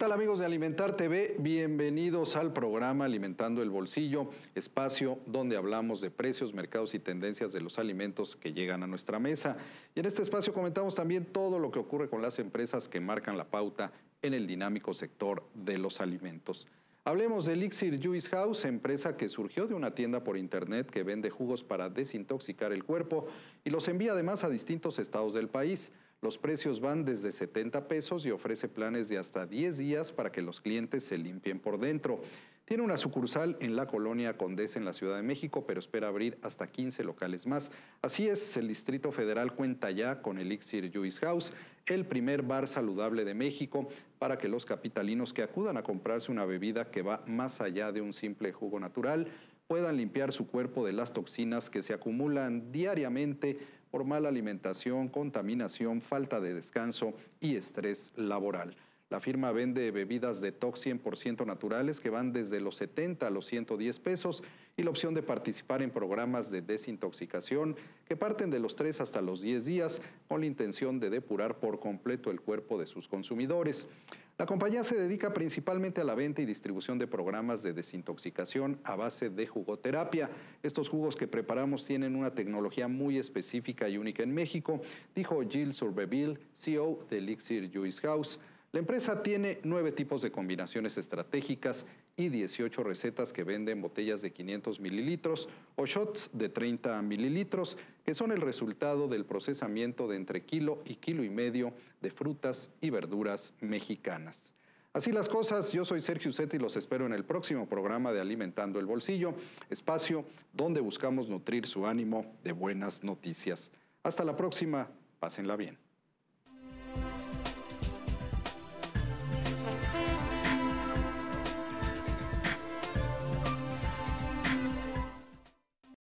tal amigos de Alimentar TV? Bienvenidos al programa Alimentando el Bolsillo, espacio donde hablamos de precios, mercados y tendencias de los alimentos que llegan a nuestra mesa. Y en este espacio comentamos también todo lo que ocurre con las empresas que marcan la pauta en el dinámico sector de los alimentos. Hablemos de Elixir Juice House, empresa que surgió de una tienda por internet que vende jugos para desintoxicar el cuerpo y los envía además a distintos estados del país. Los precios van desde 70 pesos y ofrece planes de hasta 10 días para que los clientes se limpien por dentro. Tiene una sucursal en la colonia Condesa en la Ciudad de México, pero espera abrir hasta 15 locales más. Así es, el Distrito Federal cuenta ya con Elixir Juice House, el primer bar saludable de México, para que los capitalinos que acudan a comprarse una bebida que va más allá de un simple jugo natural puedan limpiar su cuerpo de las toxinas que se acumulan diariamente por mala alimentación, contaminación, falta de descanso y estrés laboral. La firma vende bebidas de detox 100% naturales que van desde los 70 a los 110 pesos y la opción de participar en programas de desintoxicación que parten de los 3 hasta los 10 días con la intención de depurar por completo el cuerpo de sus consumidores. La compañía se dedica principalmente a la venta y distribución de programas de desintoxicación a base de jugoterapia. Estos jugos que preparamos tienen una tecnología muy específica y única en México, dijo Jill Surbeville, CEO de Elixir Juice House. La empresa tiene nueve tipos de combinaciones estratégicas y 18 recetas que venden botellas de 500 mililitros o shots de 30 mililitros, que son el resultado del procesamiento de entre kilo y kilo y medio de frutas y verduras mexicanas. Así las cosas, yo soy Sergio Usetti y los espero en el próximo programa de Alimentando el Bolsillo, espacio donde buscamos nutrir su ánimo de buenas noticias. Hasta la próxima, pásenla bien.